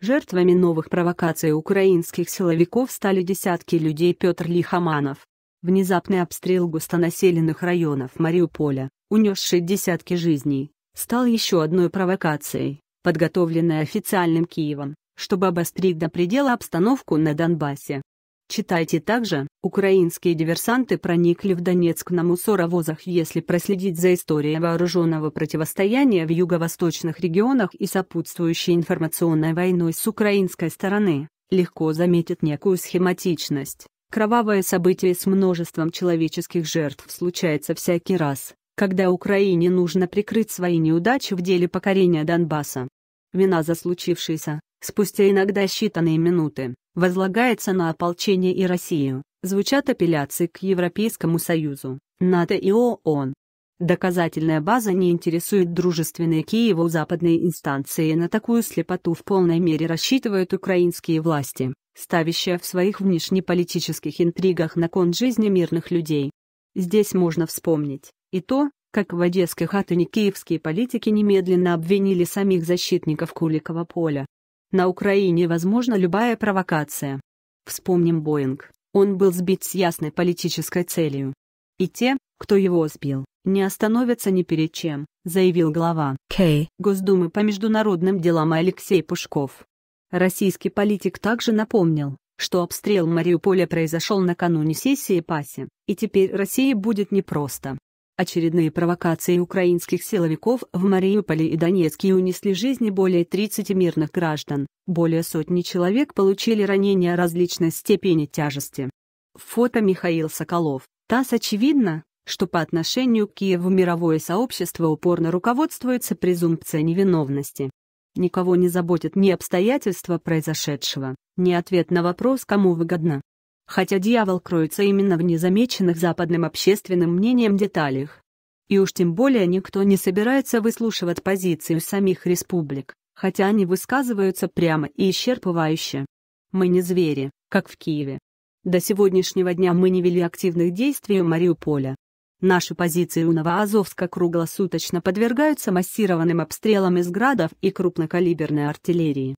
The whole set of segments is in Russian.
Жертвами новых провокаций украинских силовиков стали десятки людей Петр Лихоманов. Внезапный обстрел густонаселенных районов Мариуполя, унесший десятки жизней, стал еще одной провокацией, подготовленной официальным Киевом, чтобы обострить до предела обстановку на Донбассе. Читайте также, украинские диверсанты проникли в Донецк на мусоровозах. Если проследить за историей вооруженного противостояния в юго-восточных регионах и сопутствующей информационной войной с украинской стороны, легко заметит некую схематичность. Кровавое событие с множеством человеческих жертв случается всякий раз, когда Украине нужно прикрыть свои неудачи в деле покорения Донбасса. Вина за случившееся, спустя иногда считанные минуты, возлагается на ополчение и Россию, звучат апелляции к Европейскому Союзу, НАТО и ООН. Доказательная база не интересует дружественные Киеву западные инстанции, на такую слепоту в полной мере рассчитывают украинские власти, ставящие в своих внешнеполитических интригах на кон жизни мирных людей. Здесь можно вспомнить и то, как в Одесской хатыне киевские политики немедленно обвинили самих защитников Куликова поля, на Украине возможна любая провокация. Вспомним Боинг. Он был сбит с ясной политической целью. И те, кто его сбил, не остановятся ни перед чем, заявил глава К. Госдумы по международным делам Алексей Пушков. Российский политик также напомнил, что обстрел Мариуполя произошел накануне сессии ПАСИ, и теперь России будет непросто. Очередные провокации украинских силовиков в Мариуполе и Донецке унесли жизни более 30 мирных граждан, более сотни человек получили ранения различной степени тяжести. Фото Михаил Соколов. ТАСС очевидно, что по отношению к Киеву мировое сообщество упорно руководствуется презумпцией невиновности. Никого не заботят ни обстоятельства произошедшего, ни ответ на вопрос, кому выгодно, хотя дьявол кроется именно в незамеченных западным общественным мнением деталях. И уж тем более никто не собирается выслушивать позицию самих республик, хотя они высказываются прямо и исчерпывающе. Мы не звери, как в Киеве. До сегодняшнего дня мы не вели активных действий у Мариуполя. Наши позиции у Новоазовска круглосуточно подвергаются массированным обстрелам из градов и крупнокалиберной артиллерии.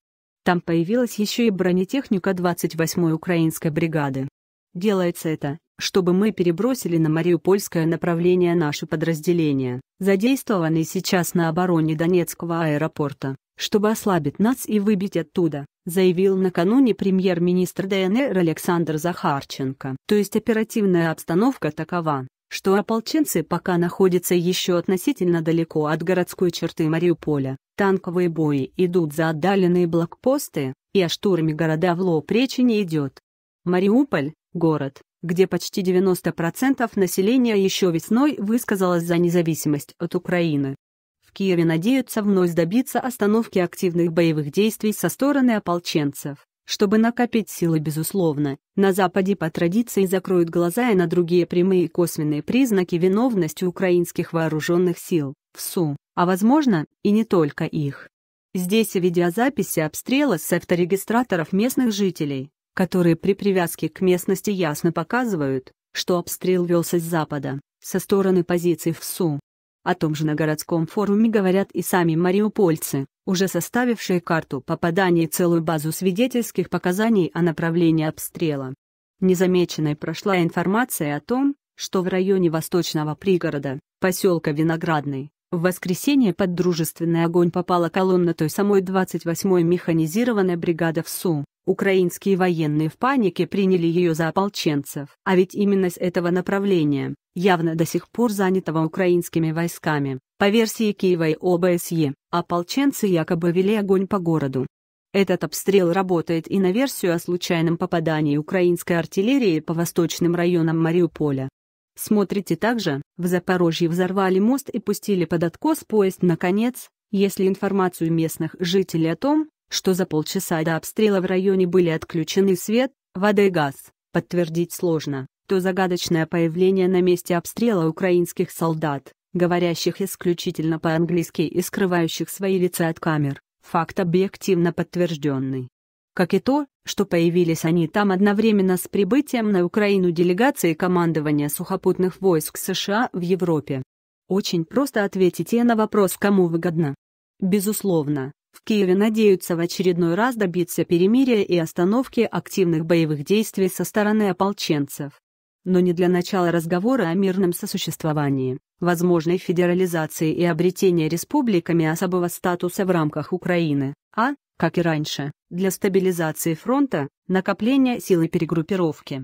Там появилась еще и бронетехника 28-й украинской бригады. Делается это, чтобы мы перебросили на мариупольское направление наши подразделения, задействованные сейчас на обороне Донецкого аэропорта, чтобы ослабить нас и выбить оттуда, заявил накануне премьер-министр ДНР Александр Захарченко. То есть оперативная обстановка такова, что ополченцы пока находятся еще относительно далеко от городской черты Мариуполя, танковые бои идут за отдаленные блокпосты, и о штурме города в лоб речи не идет. Мариуполь – город, где почти 90% населения еще весной высказалось за независимость от Украины. В Киеве надеются вновь добиться остановки активных боевых действий со стороны ополченцев чтобы накопить силы, безусловно. На Западе по традиции закроют глаза и на другие прямые и косвенные признаки виновности украинских вооруженных сил, ВСУ, а возможно, и не только их. Здесь видеозаписи обстрела с авторегистраторов местных жителей, которые при привязке к местности ясно показывают, что обстрел велся с запада, со стороны позиций ВСУ. О том же на городском форуме говорят и сами мариупольцы, уже составившие карту попаданий целую базу свидетельских показаний о направлении обстрела. Незамеченной прошла информация о том, что в районе восточного пригорода, поселка Виноградный, в воскресенье под дружественный огонь попала колонна той самой 28-й механизированной бригады в СУ. Украинские военные в панике приняли ее за ополченцев. А ведь именно с этого направления, явно до сих пор занятого украинскими войсками, по версии Киева и ОБСЕ, ополченцы якобы вели огонь по городу. Этот обстрел работает и на версию о случайном попадании украинской артиллерии по восточным районам Мариуполя. Смотрите также, в Запорожье взорвали мост и пустили под откос поезд наконец, если информацию местных жителей о том, что за полчаса до обстрела в районе были отключены свет, вода и газ, подтвердить сложно, то загадочное появление на месте обстрела украинских солдат, говорящих исключительно по-английски и скрывающих свои лица от камер, факт объективно подтвержденный. Как и то, что появились они там одновременно с прибытием на Украину делегации командования сухопутных войск США в Европе. Очень просто ответить ответите на вопрос, кому выгодно. Безусловно, в Киеве надеются в очередной раз добиться перемирия и остановки активных боевых действий со стороны ополченцев но не для начала разговора о мирном сосуществовании, возможной федерализации и обретении республиками особого статуса в рамках Украины, а, как и раньше, для стабилизации фронта, накопления силы перегруппировки.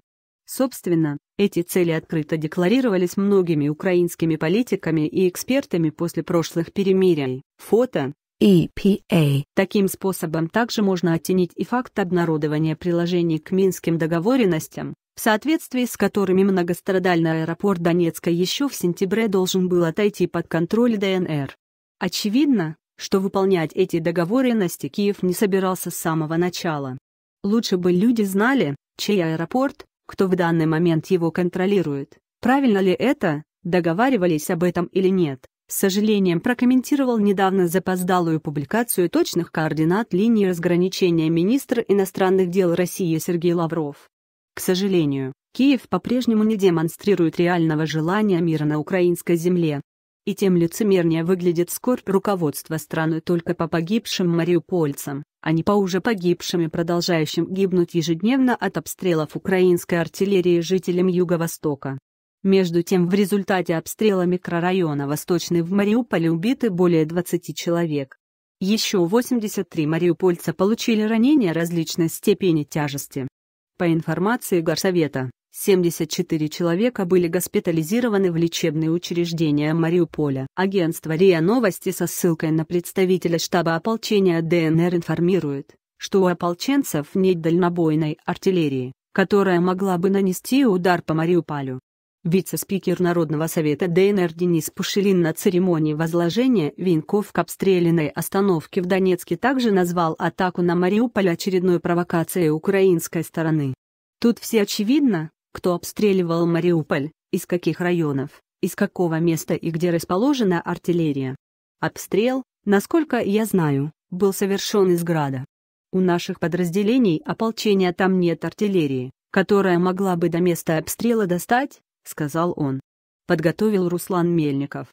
Собственно, эти цели открыто декларировались многими украинскими политиками и экспертами после прошлых перемирий. Фото EPA. А. Таким способом также можно оттенить и факт обнародования приложений к Минским договоренностям, в соответствии с которыми многострадальный аэропорт Донецка еще в сентябре должен был отойти под контроль ДНР. Очевидно, что выполнять эти договоренности Киев не собирался с самого начала. Лучше бы люди знали, чей аэропорт, кто в данный момент его контролирует, правильно ли это, договаривались об этом или нет. С сожалением прокомментировал недавно запоздалую публикацию точных координат линии разграничения министр иностранных дел России Сергей Лавров. К сожалению, Киев по-прежнему не демонстрирует реального желания мира на украинской земле. И тем лицемернее выглядит скорбь руководства страны только по погибшим мариупольцам, а не по уже погибшим и продолжающим гибнуть ежедневно от обстрелов украинской артиллерии жителям Юго-Востока. Между тем в результате обстрела микрорайона Восточный в Мариуполе убиты более 20 человек. Еще 83 мариупольца получили ранения различной степени тяжести. По информации Горсовета, 74 человека были госпитализированы в лечебные учреждения Мариуполя. Агентство РИА Новости со ссылкой на представителя штаба ополчения ДНР информирует, что у ополченцев нет дальнобойной артиллерии, которая могла бы нанести удар по Мариуполю. Вице-спикер Народного совета ДНР Денис Пушилин на церемонии возложения венков к обстрелянной остановке в Донецке также назвал атаку на Мариуполь очередной провокацией украинской стороны. Тут все очевидно, кто обстреливал Мариуполь, из каких районов, из какого места и где расположена артиллерия. Обстрел, насколько я знаю, был совершен из града. У наших подразделений ополчения там нет артиллерии, которая могла бы до места обстрела достать, — сказал он. Подготовил Руслан Мельников.